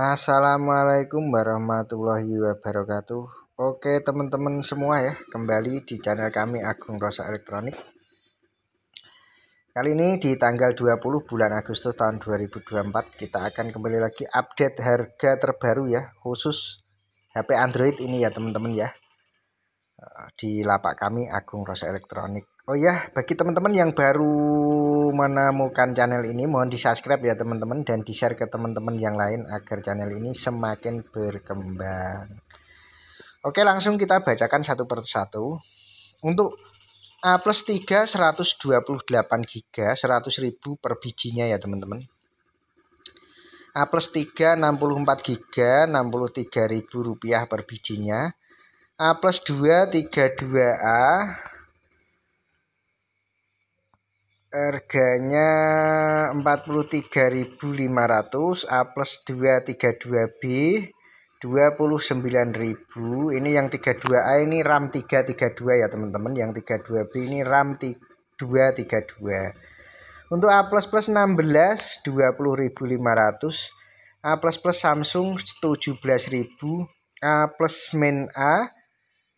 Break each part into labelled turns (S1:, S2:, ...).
S1: Assalamualaikum warahmatullahi wabarakatuh Oke teman-teman semua ya Kembali di channel kami Agung Rosa Elektronik Kali ini di tanggal 20 bulan Agustus tahun 2024 Kita akan kembali lagi update harga terbaru ya Khusus HP Android ini ya teman-teman ya Eh, di lapak kami Agung Rosa Elektronik. Oh ya, bagi teman-teman yang baru menemukan channel ini mohon di-subscribe ya teman-teman dan di-share ke teman-teman yang lain agar channel ini semakin berkembang. Oke, langsung kita bacakan satu per satu. Untuk A plus 3 128 GB 100.000 per bijinya ya teman-teman. A plus 3 64 GB 63.000 rupiah per bijinya. A plus 2 2 a harganya 43.500 A plus 2 32B 29.000 ini yang 32A ini RAM 332 ya teman-teman yang 32B ini RAM 232 untuk A plus plus 16 20.500 A plus plus Samsung 17.000 A plus min A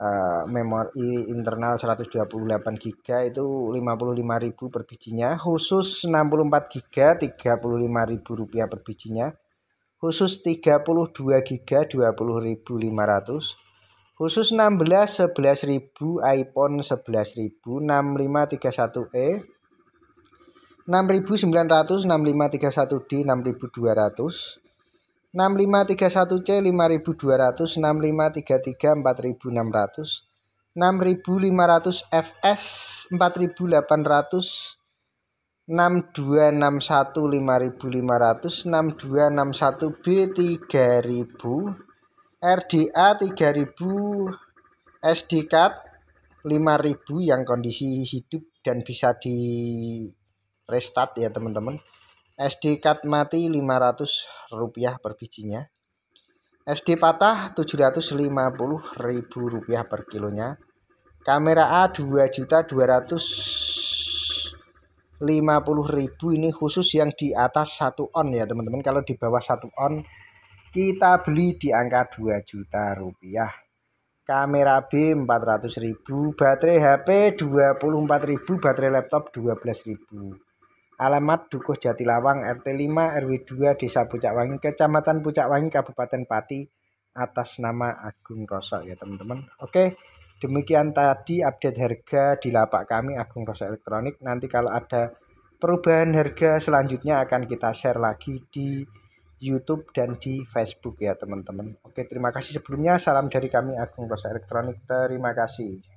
S1: uh, memori internal 128 GB itu 55.000 per bijinya khusus 64 GB 35.000 rupiah per bijinya khusus 32 GB 20.500 khusus 16 11.000 iPhone 11.000 6531E 6900 6531D 6200 6531C 5200, 6533 4600, 6500 FS 4800 6261 5500 6261 B 3000 RDA 3000 SD card 5000 yang kondisi hidup dan bisa di restart ya teman-teman SD cut mati 500 rupiah per bijinya SD patah 750 ribu rupiah per kilonya kamera A 2 juta 250 ribu ini khusus yang di atas 1 on ya teman-teman kalau di bawah 1 on kita beli di angka 2 juta rupiah kamera B 400 ribu baterai HP 24 ribu baterai laptop 12 ribu Alamat Dukuh Jatilawang RT 5 RW 2 Desa Pucakwangi Kecamatan Pucakwangi Kabupaten Pati atas nama Agung Rosok ya teman-teman. Oke, demikian tadi update harga di lapak kami Agung Rosok Elektronik. Nanti kalau ada perubahan harga selanjutnya akan kita share lagi di YouTube dan di Facebook ya teman-teman. Oke, terima kasih sebelumnya. Salam dari kami Agung Rosok Elektronik. Terima kasih.